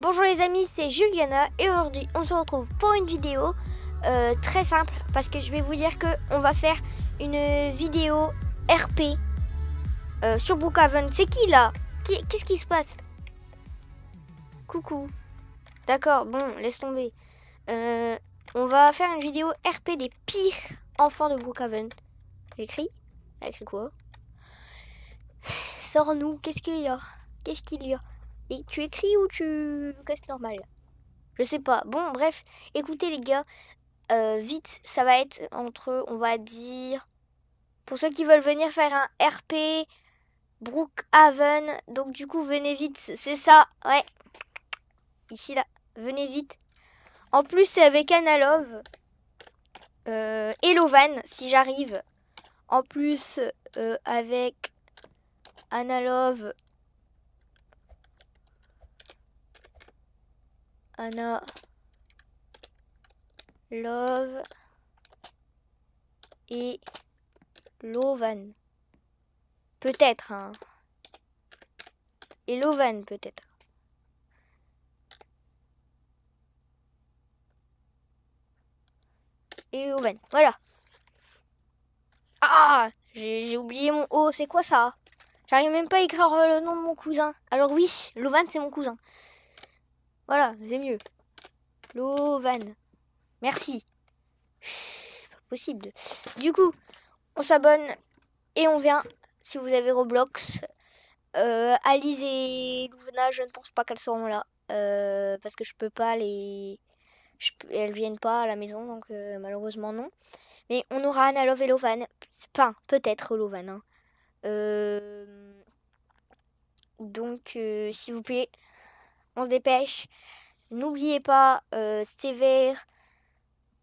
Bonjour les amis, c'est Juliana et aujourd'hui on se retrouve pour une vidéo euh, très simple parce que je vais vous dire que on va faire une vidéo RP euh, sur Brookhaven. C'est qui là Qu'est-ce qui se passe Coucou. D'accord, bon, laisse tomber. Euh, on va faire une vidéo RP des pires enfants de Brookhaven. J'ai écrit Elle écrit quoi Sors-nous, qu'est-ce qu'il y a Qu'est-ce qu'il y a et tu écris ou tu casses normal Je sais pas. Bon, bref, écoutez les gars, euh, vite, ça va être entre, on va dire, pour ceux qui veulent venir faire un RP, Brookhaven. Donc du coup, venez vite, c'est ça, ouais. Ici, là, venez vite. En plus, c'est avec Analove euh, et si j'arrive. En plus, euh, avec Analove Anna Love et Lovan. Peut-être, hein. Et Lovan, peut-être. Et Lovan, voilà. Ah J'ai oublié mon O, oh, c'est quoi ça J'arrive même pas à écrire euh, le nom de mon cousin. Alors oui, Lovan, c'est mon cousin. Voilà, c'est mieux. Lovan. Merci. Pas possible. Du coup, on s'abonne et on vient. Si vous avez Roblox, euh, Alice et Louvena, je ne pense pas qu'elles seront là. Euh, parce que je peux pas les. Je... Elles viennent pas à la maison, donc euh, malheureusement non. Mais on aura Anna Love et Lovan. Enfin, peut-être Lovan. Hein. donc, s'il vous plaît, on se dépêche. N'oubliez pas, euh, c'est vers,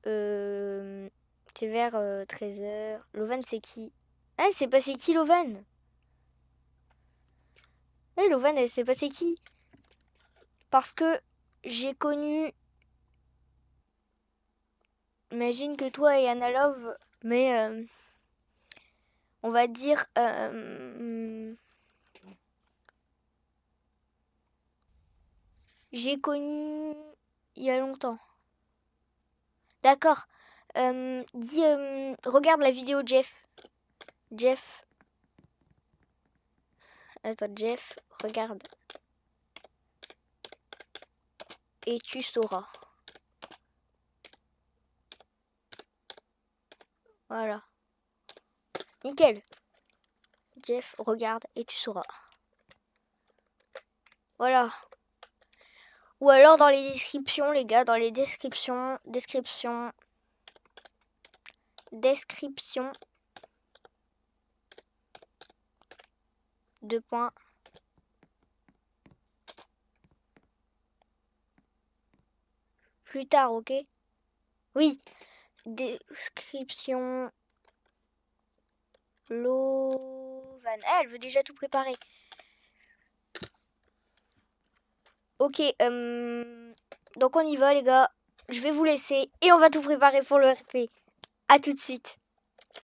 euh, 13h. Euh, Loven, c'est qui Hein ah, c'est passé qui, Loven et eh, Loven, elle s'est passé qui Parce que j'ai connu... Imagine que toi et Anna Love, mais euh, on va dire euh, j'ai connu il y a longtemps. D'accord. Euh, dis, euh, regarde la vidéo Jeff. Jeff. Attends, Jeff, regarde. Et tu sauras. Voilà. Nickel. Jeff, regarde et tu sauras. Voilà, ou alors dans les descriptions, les gars, dans les descriptions, description, description. Deux points. Plus tard, ok Oui. Description. l'eau, ah, elle veut déjà tout préparer. Ok, euh, donc on y va les gars. Je vais vous laisser et on va tout préparer pour le RP. A tout de suite.